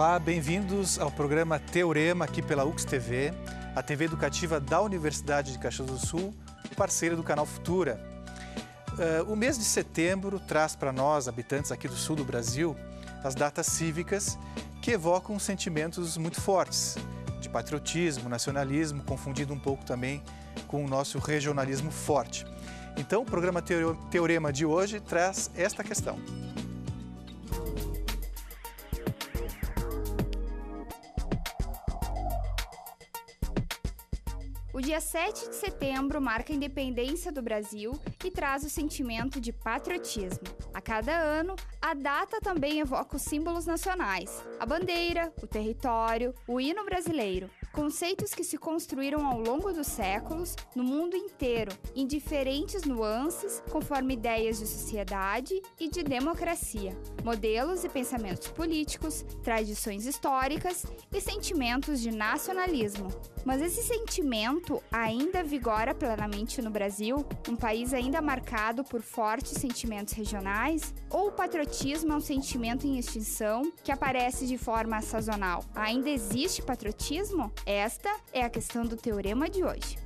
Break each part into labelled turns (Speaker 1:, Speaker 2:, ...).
Speaker 1: Olá, bem-vindos ao programa Teorema aqui pela UX TV, a TV educativa da Universidade de Caxias do Sul, parceira do canal Futura. Uh, o mês de setembro traz para nós, habitantes aqui do sul do Brasil, as datas cívicas que evocam sentimentos muito fortes de patriotismo, nacionalismo, confundido um pouco também com o nosso regionalismo forte. Então, o programa Teorema de hoje traz esta questão.
Speaker 2: dia 7 de setembro marca a independência do Brasil e traz o sentimento de patriotismo. A cada ano, a data também evoca os símbolos nacionais: a bandeira, o território, o hino brasileiro conceitos que se construíram ao longo dos séculos no mundo inteiro, em diferentes nuances, conforme ideias de sociedade e de democracia, modelos e pensamentos políticos, tradições históricas e sentimentos de nacionalismo. Mas esse sentimento ainda vigora plenamente no Brasil, um país ainda marcado por fortes sentimentos regionais, ou o patriotismo é um sentimento em extinção que aparece de forma sazonal? Ainda existe patriotismo? Esta é a questão do teorema de hoje.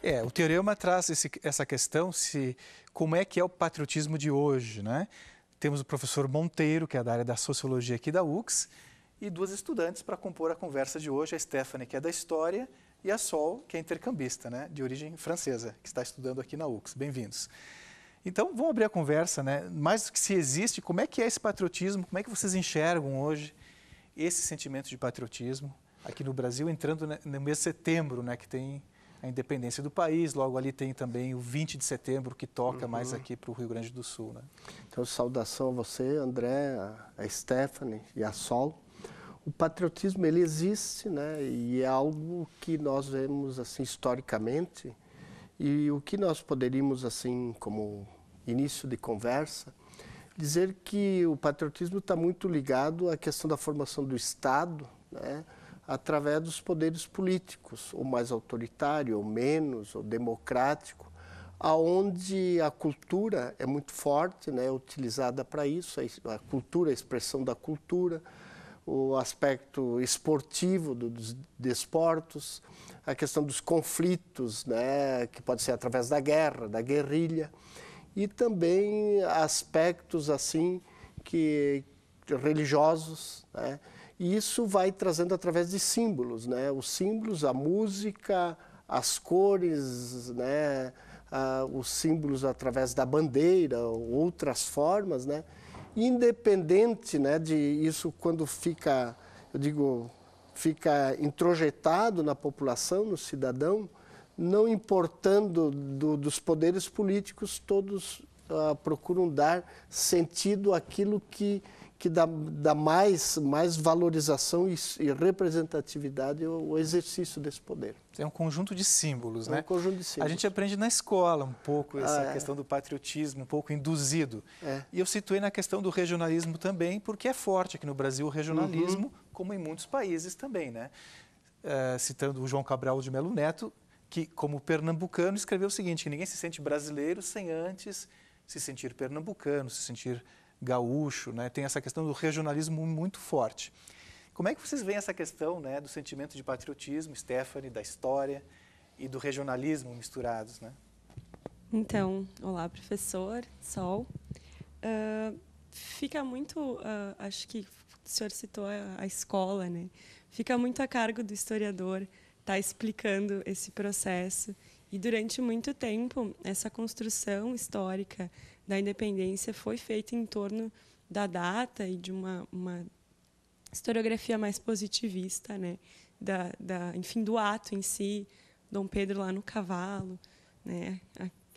Speaker 1: É, o teorema traz esse, essa questão se como é que é o patriotismo de hoje, né? Temos o professor Monteiro, que é da área da sociologia aqui da UX, e duas estudantes para compor a conversa de hoje, a Stephanie, que é da história, e a Sol, que é intercambista, né, de origem francesa, que está estudando aqui na UX. Bem-vindos. Então, vamos abrir a conversa, né? Mais do que se existe, como é que é esse patriotismo? Como é que vocês enxergam hoje? esse sentimento de patriotismo aqui no Brasil, entrando no mês de setembro, né, que tem a independência do país, logo ali tem também o 20 de setembro, que toca uhum. mais aqui
Speaker 2: para o Rio Grande do Sul. Né? Então, saudação a você, André, a Stephanie e a Sol. O patriotismo, ele existe, né, e é algo que nós vemos, assim, historicamente, e o que nós poderíamos, assim, como início de conversa, dizer que o patriotismo está muito ligado à questão da formação do Estado, né, através dos poderes políticos, ou mais autoritário, ou menos, ou democrático, aonde a cultura é muito forte, né, utilizada para isso, a cultura, a expressão da cultura, o aspecto esportivo dos desportos, a questão dos conflitos, né, que pode ser através da guerra, da guerrilha e também aspectos assim que religiosos, né? E isso vai trazendo através de símbolos, né? Os símbolos, a música, as cores, né? Ah, os símbolos através da bandeira, outras formas, né? Independente, né? De isso quando fica, eu digo, fica introjetado na população, no cidadão, não importando do, dos poderes políticos, todos uh, procuram dar sentido àquilo que, que dá, dá mais, mais valorização e, e representatividade ao, ao, exercício desse poder.
Speaker 1: É um conjunto de símbolos, é um né? um conjunto de símbolos. A gente aprende na escola um pouco ah, essa ah, é. questão do patriotismo, um pouco induzido. É. E eu situei na questão do regionalismo também, porque é forte aqui no Brasil o regionalismo, uhum. como em muitos países também, né? Uh, citando o João Cabral de Melo Neto, que, como pernambucano, escreveu o seguinte: que ninguém se sente brasileiro sem antes se sentir pernambucano, se sentir gaúcho, né? Tem essa questão do regionalismo muito forte. Como é que vocês veem essa questão, né, do sentimento de patriotismo, Stephanie, da história e do regionalismo misturados, né?
Speaker 3: Então, olá, professor Sol. Uh, fica muito, uh, acho que o senhor citou a, a escola, né? Fica muito a cargo do historiador está explicando esse processo. E durante muito tempo, essa construção histórica da independência foi feita em torno da data e de uma, uma historiografia mais positivista, né? Da, da, enfim, do ato em si, Dom Pedro lá no cavalo, né?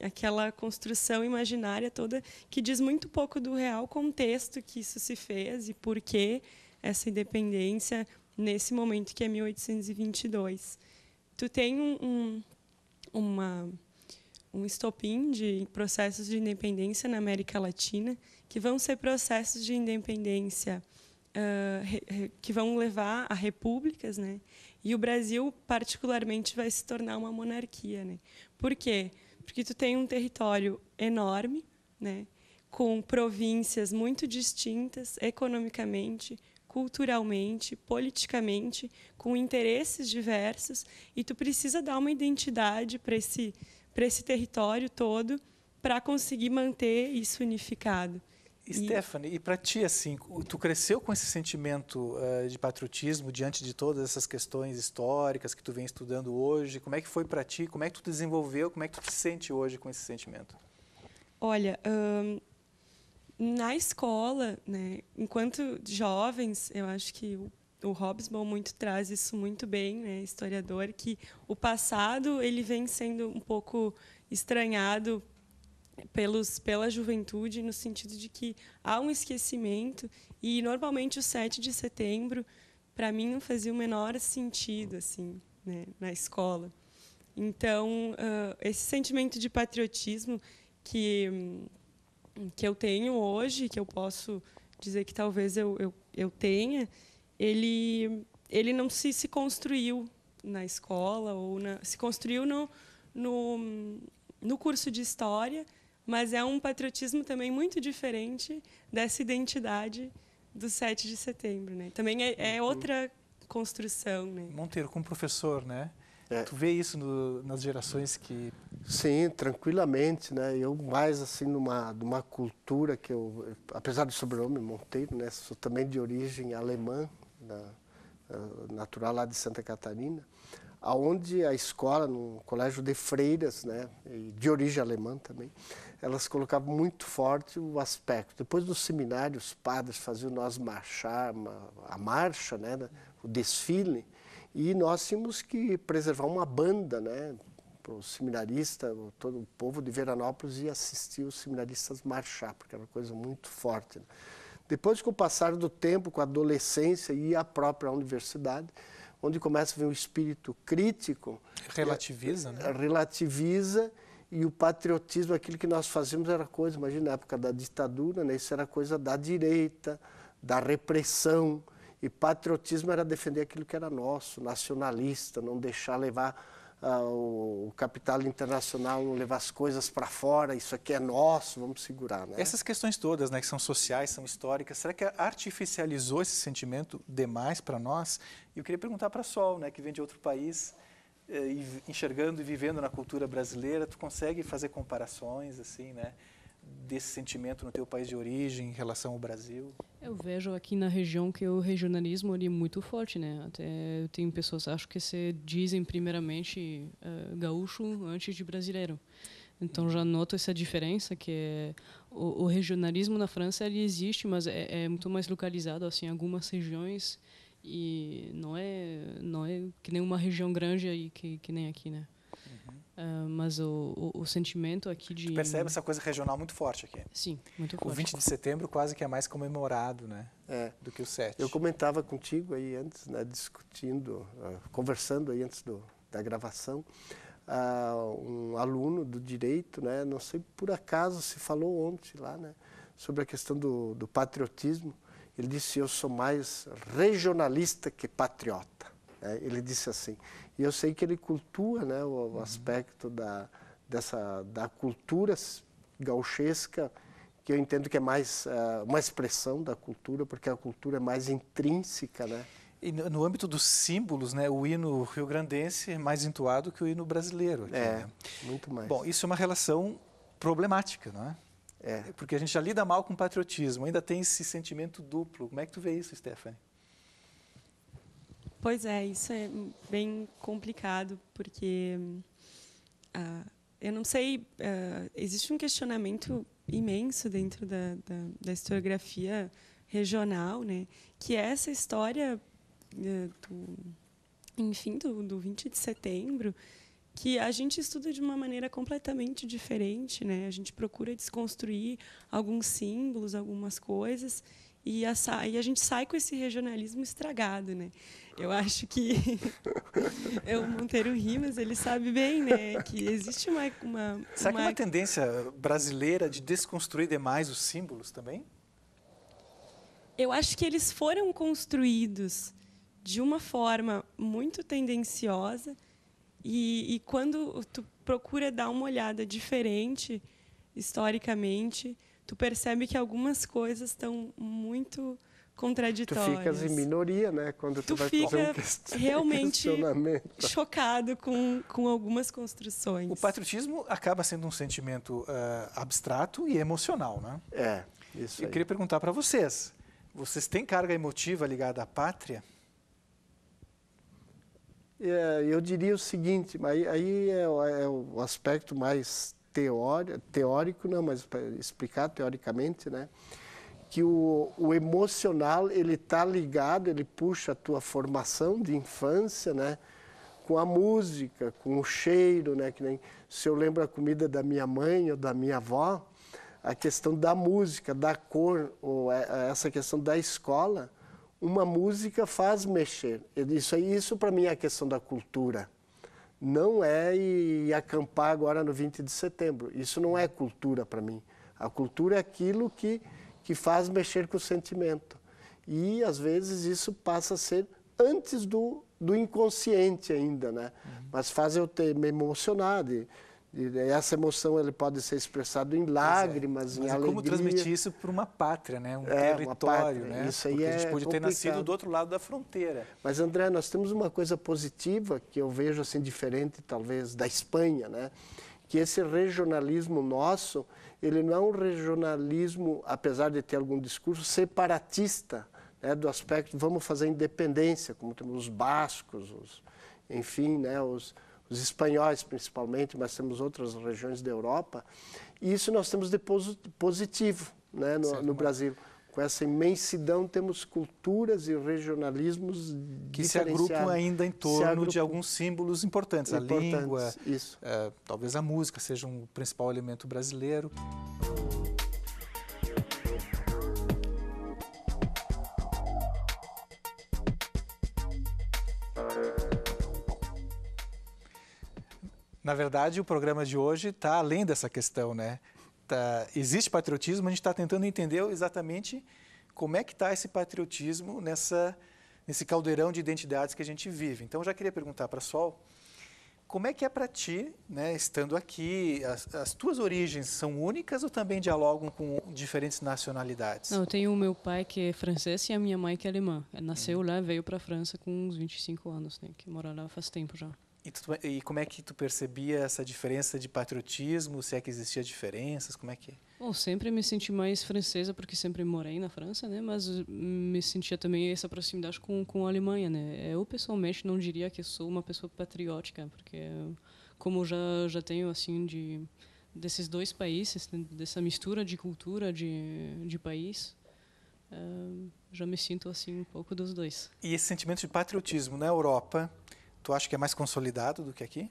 Speaker 3: aquela construção imaginária toda que diz muito pouco do real contexto que isso se fez e por que essa independência nesse momento que é 1822. Tu tem um, um uma, um estopim de processos de independência na América Latina, que vão ser processos de independência uh, que vão levar a repúblicas, né? E o Brasil, particularmente, vai se tornar uma monarquia, né? Por quê? Porque tu tem um território enorme, né? com províncias muito distintas economicamente, culturalmente, politicamente, com interesses diversos, e tu precisa dar uma identidade para esse para esse território todo para conseguir manter isso unificado. Stephanie,
Speaker 1: e, e para ti assim, tu cresceu com esse sentimento uh, de patriotismo diante de todas essas questões históricas que tu vem estudando hoje? Como é que foi para ti? Como é que tu desenvolveu? Como é que tu te sente hoje com esse sentimento?
Speaker 3: Olha, hum, na escola, né, enquanto jovens, eu acho que o, o Hobsbawm muito traz isso muito bem, né, historiador, que o passado ele vem sendo um pouco estranhado pelos, pela juventude, no sentido de que há um esquecimento, e normalmente o 7 de setembro, para mim, não fazia o menor sentido assim, né, na escola. Então, uh, esse sentimento de patriotismo que hum, que eu tenho hoje, que eu posso dizer que talvez eu, eu, eu tenha, ele, ele não se, se construiu na escola ou na, se construiu no, no, no curso de história, mas é um patriotismo também muito diferente dessa identidade do 7 de setembro, né? Também é, é uhum. outra construção, né?
Speaker 1: Monteiro, como professor, né? É. Tu vê isso no, nas gerações que...
Speaker 2: Sim, tranquilamente, né? Eu mais, assim, numa, numa cultura que eu... Apesar do sobrenome Monteiro, né? Sou também de origem alemã, da, ah, natural lá de Santa Catarina, aonde a escola, no colégio de freiras, né? de origem alemã também, elas colocavam muito forte o aspecto. Depois do seminário, os padres faziam nós marchar, a marcha, né? o desfile, e nós tínhamos que preservar uma banda, né? Para o seminarista, todo o povo de Veranópolis ia assistir os seminaristas marchar, porque era uma coisa muito forte. Né? Depois, com o passar do tempo, com a adolescência e a própria universidade, onde começa a vir o um espírito crítico. Relativiza, né? Eh, relativiza e o patriotismo, aquilo que nós fazíamos era coisa, imagina, na época da ditadura, né? isso era coisa da direita, da repressão. E patriotismo era defender aquilo que era nosso, nacionalista, não deixar levar ah, o capital internacional, não levar as coisas para fora, isso aqui é nosso, vamos segurar. Né? Essas
Speaker 1: questões todas, né, que são sociais, são históricas, será que artificializou esse sentimento demais para nós? E Eu queria perguntar para a Sol, né, que vem de outro país, eh, enxergando e vivendo na cultura brasileira, tu consegue fazer comparações assim, né? desse sentimento no teu país de origem em relação ao Brasil?
Speaker 4: Eu vejo aqui na região que o regionalismo ali é muito forte, né? Até tem pessoas acho que se dizem primeiramente uh, gaúcho antes de brasileiro. Então já noto essa diferença que é o, o, regionalismo na França ele existe, mas é, é muito mais localizado assim em algumas regiões e não é não é que nem uma região grande aí que que nem aqui, né? Ah, mas o, o, o, sentimento aqui de. Tu percebe essa
Speaker 1: coisa regional muito forte aqui. Sim, muito forte. O 20 de setembro quase que é mais comemorado, né?
Speaker 2: É. Do que o 7. Eu comentava contigo aí antes, né, discutindo, uh, conversando aí antes do, da gravação, uh, um aluno do direito, né, não sei por acaso se falou ontem lá, né, sobre a questão do, do patriotismo. Ele disse: Eu sou mais regionalista que patriota. É, ele disse assim. E eu sei que ele cultua né, o, o uhum. aspecto da, dessa, da cultura gauchesca, que eu entendo que é mais uh, uma expressão da cultura, porque a cultura é mais intrínseca, né?
Speaker 1: E no, no âmbito dos símbolos, né, o hino rio-grandense é mais entoado que o hino brasileiro. Aqui, é, né?
Speaker 2: muito mais. Bom,
Speaker 1: isso é uma relação problemática, não é? É. Porque a gente já lida mal com patriotismo, ainda tem esse sentimento duplo. Como é que tu vê isso,
Speaker 2: Stephanie?
Speaker 3: Pois é, isso é bem complicado, porque ah, eu não sei, ah, existe um questionamento imenso dentro da, da, da, historiografia regional, né, que é essa história eh, do, enfim, do, do 20 de setembro, que a gente estuda de uma maneira completamente diferente, né? A gente procura desconstruir alguns símbolos, algumas coisas, e a, e a gente sai com esse regionalismo estragado, né? Eu acho que é o Monteiro Rimas, ele sabe bem, né, que existe uma uma Será é uma... que uma
Speaker 1: tendência brasileira de desconstruir demais os símbolos também?
Speaker 3: Eu acho que eles foram construídos de uma forma muito tendenciosa e, e quando tu procura dar uma olhada diferente historicamente, tu percebe que algumas coisas estão muito contraditórias. Tu ficas em
Speaker 2: minoria, né? Quando tu, tu vai fica fazer um realmente
Speaker 3: chocado
Speaker 1: com, com algumas construções. O patriotismo acaba sendo um sentimento uh, abstrato e emocional, né?
Speaker 2: É, isso Eu queria
Speaker 1: perguntar para vocês, vocês têm carga emotiva ligada à pátria?
Speaker 2: É, eu diria o seguinte, aí, aí é, é o aspecto mais teórico, teórico não, mas para explicar teoricamente, né? que o, o emocional ele está ligado, ele puxa a tua formação de infância, né? com a música, com o cheiro, né? Que nem se eu lembro a comida da minha mãe ou da minha avó, a questão da música, da cor, ou é, é, essa questão da escola, uma música faz mexer. Isso, é, isso para mim é a questão da cultura não é ir acampar agora no 20 de setembro. Isso não é cultura para mim. A cultura é aquilo que, que faz mexer com o sentimento. E, às vezes, isso passa a ser antes do, do inconsciente ainda, né? Uhum. Mas faz eu ter, me emocionado essa emoção ele pode ser expressada em é. lágrimas, é. Mas em alegria. como transmitir
Speaker 1: isso para uma pátria, né? um é, território, né? Isso aí Porque é a gente pode ter nascido do outro lado da fronteira.
Speaker 2: Mas André, nós temos uma coisa positiva que eu vejo assim diferente talvez da Espanha, né? Que esse regionalismo nosso, ele não é um regionalismo, apesar de ter algum discurso separatista, né, do aspecto vamos fazer independência, como temos os bascos, os, enfim, né, os os espanhóis principalmente, mas temos outras regiões da Europa, e isso nós temos de positivo né, no, no Brasil. Com essa imensidão, temos culturas e regionalismos que se agrupam ainda em torno de alguns símbolos
Speaker 1: importantes. importantes a língua, é, talvez a música seja um principal elemento brasileiro. Na verdade, o programa de hoje está além dessa questão, né? Tá, existe patriotismo, a gente está tentando entender exatamente como é que está esse patriotismo nessa, nesse caldeirão de identidades que a gente vive. Então, já queria perguntar para a Sol, como é que é para ti, né, estando aqui, as, as, tuas origens são únicas ou também dialogam com diferentes nacionalidades? Não,
Speaker 4: eu tenho o meu pai que é francês e a minha mãe que é alemã. Nasceu lá, veio para a França com uns 25 anos, né, que mora lá faz tempo já.
Speaker 1: E, tu, e, como é que tu percebia essa diferença de patriotismo? Se é que existia diferenças? Como é que?
Speaker 4: Bom, sempre me senti mais francesa porque sempre morei na França, né? Mas hum, me sentia também essa proximidade com com a Alemanha, né? Eu pessoalmente não diria que sou uma pessoa patriótica, porque como já já tenho assim de desses dois países, né? dessa mistura de cultura de de país, hum, já me sinto assim um pouco dos dois.
Speaker 1: E esse sentimento de patriotismo na Europa? Tu acha que é mais consolidado do que aqui?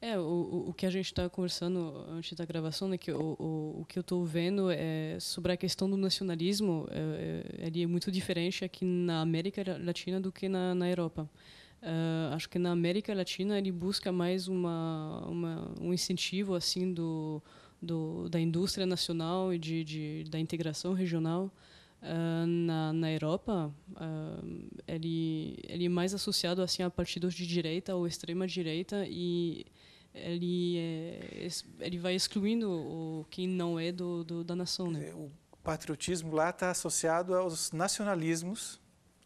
Speaker 4: É, o, o que a gente está conversando antes da gravação, né, que o, o, o que eu estou vendo é sobre a questão do nacionalismo, é, é, ele é muito diferente aqui na América Latina do que na, na Europa. Uh, acho que na América Latina ele busca mais uma, uma um incentivo assim do, do da indústria nacional e de, de da integração regional ah, na, na Europa, uh, ele, ele é mais associado assim a partidos de direita ou extrema direita e ele, é, ele vai excluindo o, quem não é do, do da nação. Né? O
Speaker 1: patriotismo lá está associado aos nacionalismos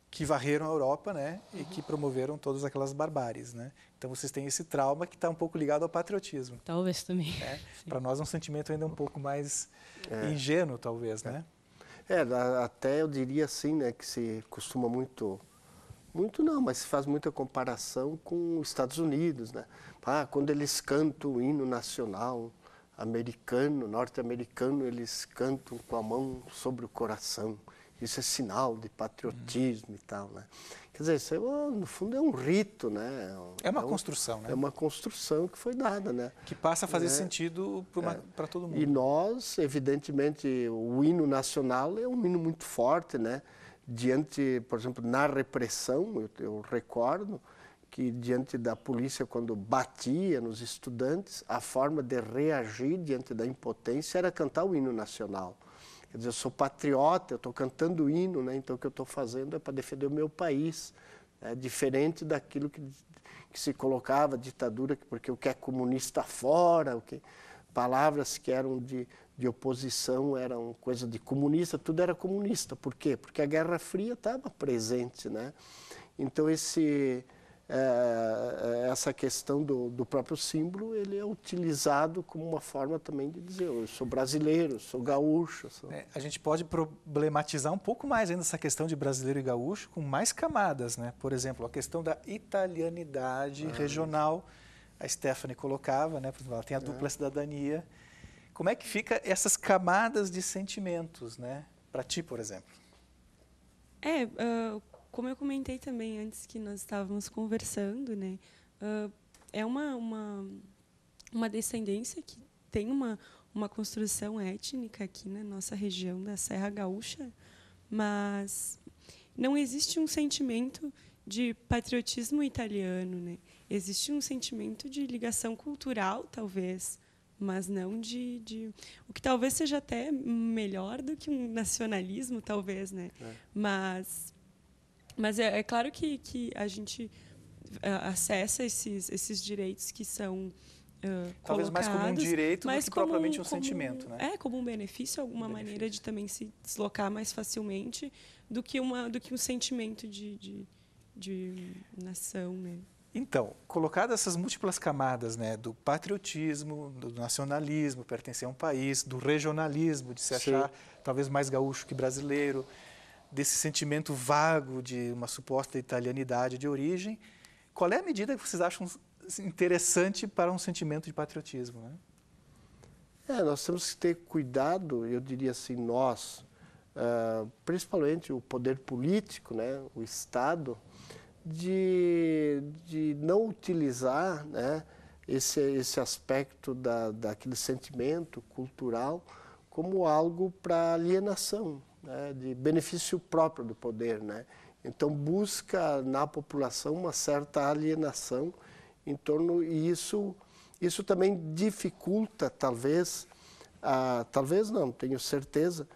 Speaker 1: que varreram a Europa, né, uhum. e que promoveram todas aquelas barbáries, né. Então vocês têm esse trauma que está um pouco ligado ao patriotismo. Talvez também. Né? Para nós é um sentimento ainda um pouco mais é. ingênuo, talvez, é. né. É.
Speaker 2: É, até eu diria assim, né, que se costuma muito, muito não, mas se faz muita comparação com os Estados Unidos, né? Ah, quando eles cantam o hino nacional americano, norte-americano, eles cantam com a mão sobre o coração. Isso é sinal de patriotismo e tal, né? Quer dizer, isso é no fundo é um rito, né? É uma é um, construção, né? É uma construção que foi dada, né? Que passa a fazer né? sentido para é. todo mundo. E nós, evidentemente, o hino nacional é um hino muito forte, né? Diante, por exemplo, na repressão, eu, eu recordo que diante da polícia, quando batia nos estudantes, a forma de reagir diante da impotência era cantar o hino nacional. Quer dizer, eu sou patriota, eu estou cantando hino, né? então o que eu estou fazendo é para defender o meu país, é diferente daquilo que, que se colocava, ditadura, porque o que é comunista fora, o que palavras que eram de, de oposição eram coisa de comunista, tudo era comunista. Por quê? Porque a Guerra Fria estava presente, né? Então esse é, é, essa questão do, do, próprio símbolo, ele é utilizado como uma forma também de dizer, eu sou brasileiro, sou gaúcho. Sou... É,
Speaker 1: a gente pode problematizar um pouco mais ainda essa questão de brasileiro e gaúcho com mais camadas, né? Por exemplo, a questão da italianidade ah, regional, a Stephanie colocava, né? Ela tem a é. dupla cidadania. Como é que fica essas camadas de sentimentos, né? Para ti, por exemplo.
Speaker 3: É, uh, como eu comentei também antes que nós estávamos conversando, né, uh, é uma, uma, uma descendência que tem uma, uma construção étnica aqui na nossa região da Serra Gaúcha, mas não existe um sentimento de patriotismo italiano, né? Existe um sentimento de ligação cultural, talvez, mas não de, de, o que talvez seja até melhor do que um nacionalismo, talvez, né? É. Mas mas é, é claro que, que a gente é, acessa esses, esses direitos que são Uh, Talvez mais como um direito do que propriamente um como, sentimento, né? É, como um benefício, alguma um benefício. maneira de também se deslocar mais facilmente do que, uma, do que um sentimento de, de, de nação, né?
Speaker 1: Então, colocadas essas múltiplas camadas né, do patriotismo, do nacionalismo, pertencer a um país, do regionalismo, de se achar Sim. talvez mais gaúcho que brasileiro, desse sentimento vago de uma suposta italianidade de origem, qual é a medida que vocês acham assim, interessante para um sentimento de patriotismo? Né?
Speaker 2: É, nós temos que ter cuidado, eu diria assim, nós, uh, principalmente o poder político, né, o Estado, de, de não utilizar né, esse, esse aspecto da, daquele sentimento cultural como algo para alienação né, de benefício próprio do poder. Né? Então, busca na população uma certa alienação em torno, e isso, isso também dificulta, talvez, talvez não, tenho certeza,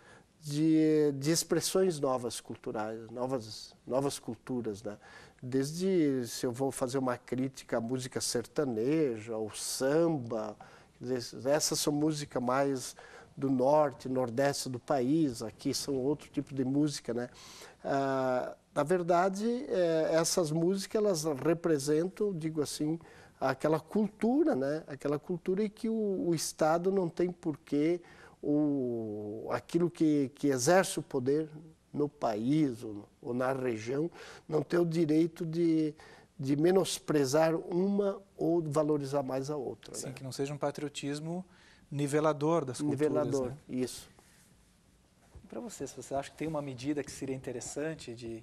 Speaker 2: de, de expressões novas culturais, novas, novas culturas. Né? Desde se eu vou fazer uma crítica à música sertaneja, ao samba, essas são músicas mais do norte, nordeste do país, aqui são outro tipo de música, né? Ah, na verdade, eh, essas músicas elas representam, digo assim, aquela cultura, né? Aquela cultura em que o, o Estado não tem porquê o, aquilo que, que exerce o poder no país ou, ou na região não tem o direito de, de menosprezar uma ou valorizar mais a outra. Sim,
Speaker 1: né? que não seja um patriotismo
Speaker 2: Nivelador das culturas. Nivelador, né? isso.
Speaker 1: E para você, se você acha que tem uma medida que seria interessante de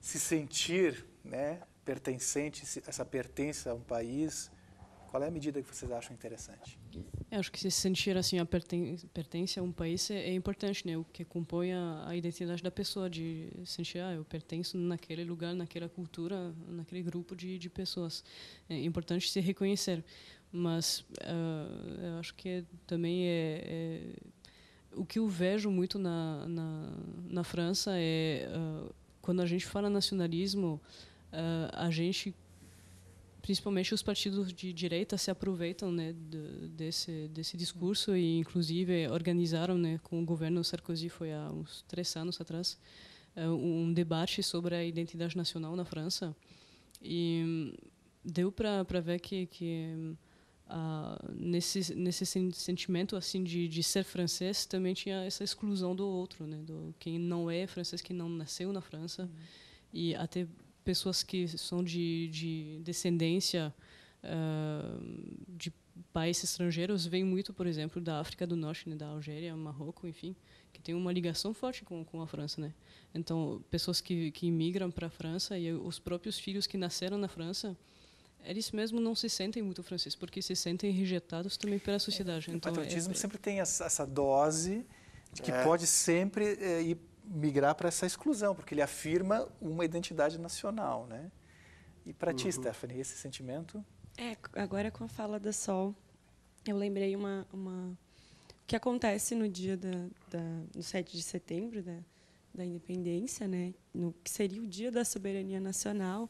Speaker 1: se sentir né, pertencente, essa pertença a um país, qual é a medida que vocês acham interessante?
Speaker 4: Eu acho que se sentir assim a perten pertença a um país é, é, importante, né? O que compõe a, a identidade da pessoa, de sentir, ah, eu pertenço naquele lugar, naquela cultura, naquele grupo de, de pessoas. É importante se reconhecer. Mas uh, eu acho que é, também é, é, O que eu vejo muito na, na, na França é. Uh, quando a gente fala nacionalismo, uh, a gente. Principalmente os partidos de direita se aproveitam né, de, desse, desse discurso e, inclusive, organizaram né, com o governo Sarkozy, foi há uns três anos atrás, um debate sobre a identidade nacional na França. E hum, deu para ver que, que hum, Uh, nesse nesse sentimento assim de, de ser francês também tinha essa exclusão do outro né do quem não é francês quem não nasceu na França uhum. e até pessoas que são de, de descendência uh, de países estrangeiros vêm muito por exemplo da África do Norte né, da Algéria Marrocos enfim que tem uma ligação forte com, com a França né então pessoas que que imigram para a França e os próprios filhos que nasceram na França eles mesmo não se sentem muito franceses, porque se sentem rejeitados também pela sociedade. É, então, o patriotismo é, é. sempre
Speaker 1: tem essa, dose de que é. pode sempre eh, ir, migrar para essa exclusão, porque ele afirma uma identidade nacional, né? E para uhum. ti, Stephanie, esse sentimento?
Speaker 3: É, agora com a fala da Sol, eu lembrei uma, uma que acontece no dia da, da, do 7 de setembro da, da independência, né? No que seria o dia da soberania nacional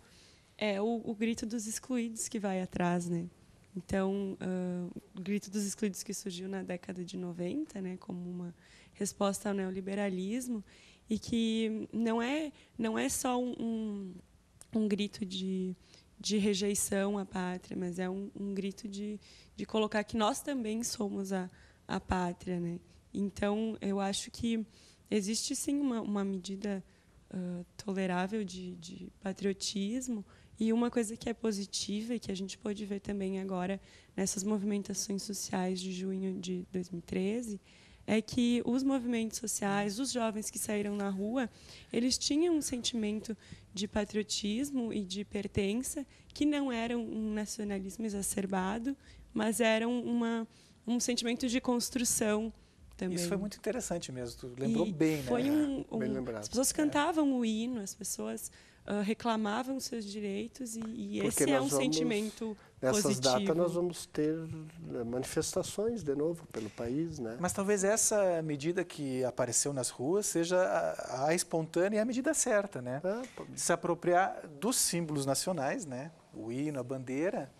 Speaker 3: é o, o grito dos excluídos que vai atrás, né? Então, uh, o grito dos excluídos que surgiu na década de 90, né, como uma resposta ao neoliberalismo, e que não é, não é só um, um, grito de, de rejeição à pátria, mas é um, um, grito de, de colocar que nós também somos a, a pátria. Né? Então, eu acho que existe sim uma, uma medida uh, tolerável de, de patriotismo, e uma coisa que é positiva e que a gente pode ver também agora nessas movimentações sociais de junho de 2013 é que os movimentos sociais, os jovens que saíram na rua, eles tinham um sentimento de patriotismo e de pertença que não era um nacionalismo exacerbado, mas era uma, um sentimento de construção também. Isso foi muito
Speaker 1: interessante mesmo, tu lembrou e bem, né? foi né? Um, um, bem
Speaker 3: lembrado. As pessoas é. cantavam é. o hino, as pessoas uh, reclamavam seus direitos e, e esse é um vamos, sentimento nessas positivo. Nessas datas
Speaker 2: nós vamos ter eh, manifestações de novo pelo país, né?
Speaker 1: Mas talvez essa medida que apareceu nas ruas seja a, a espontânea e a medida certa, né? Ah, Se apropriar dos símbolos nacionais, né? O hino, a bandeira,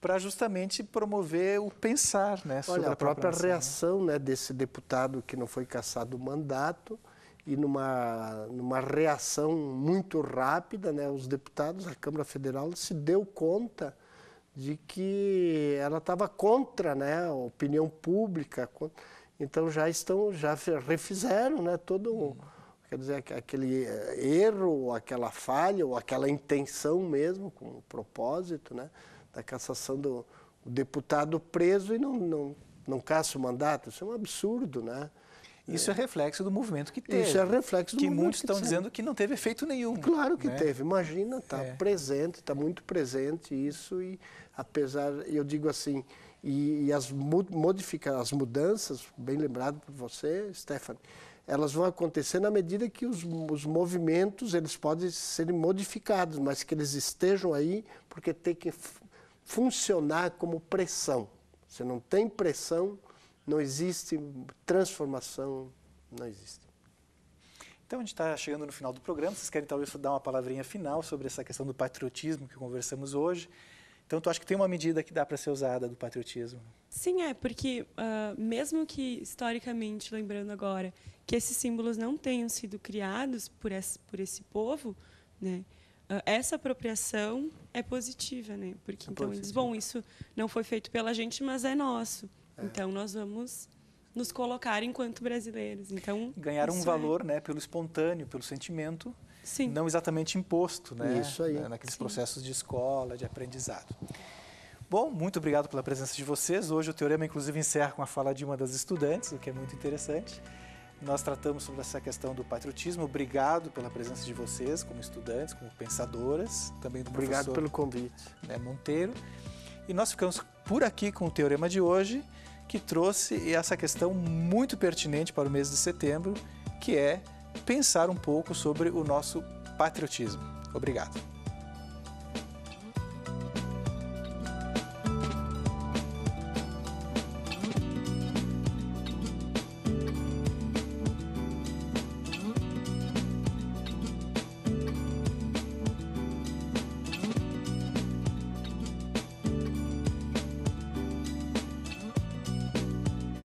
Speaker 1: para justamente promover o pensar né, sobre Olha, a própria, própria né? reação
Speaker 2: né? né, desse deputado que não foi cassado o mandato e numa, numa reação muito rápida, né, os deputados, a Câmara Federal se deu conta de que ela estava contra né, a opinião pública, então já estão já refizeram né, todo quer dizer aquele eh, erro, aquela falha ou aquela intenção mesmo com propósito, né? da cassação do deputado preso e não, não, não caça o mandato. Isso é um absurdo, né? Isso é, é reflexo do movimento que teve. Isso é reflexo do que movimento muitos que estão dizendo que não teve efeito nenhum. Claro que né? teve. Imagina, está é. presente, está muito presente isso e apesar, eu digo assim, e, e as modificar as mudanças, bem lembrado por você, Stephanie, elas vão acontecer na medida que os, os movimentos eles podem serem modificados, mas que eles estejam aí porque tem que funcionar como pressão. Se não tem pressão, não existe transformação, não existe. Então a gente está chegando no
Speaker 1: final do programa. Vocês querem talvez dar uma palavrinha final sobre essa questão do patriotismo que conversamos hoje? Então tu acha que tem uma medida que dá para ser usada do patriotismo?
Speaker 3: Sim, é porque uh, mesmo que historicamente, lembrando agora, que esses símbolos não tenham sido criados por esse, por esse povo, né? Ah, essa apropriação é positiva, né? Porque é então eles, bom, isso não foi feito pela gente, mas é nosso. É. Então nós vamos nos colocar enquanto brasileiros. Então ganhar um é valor, é.
Speaker 1: né, pelo espontâneo, pelo sentimento, Sim. não exatamente imposto, né? Isso aí. Né, naqueles Sim. processos de escola, de aprendizado. Bom, muito obrigado pela presença de vocês. Hoje o teorema, inclusive, encerra com a fala de uma das estudantes, o que é muito interessante nós tratamos sobre essa questão do patriotismo. Obrigado pela presença de vocês, como estudantes, como pensadoras, também do Obrigado pelo convite. Né, Monteiro. E nós ficamos por aqui com o teorema de hoje, que trouxe essa questão muito pertinente para o mês de setembro, que é pensar um pouco sobre o nosso patriotismo. Obrigado.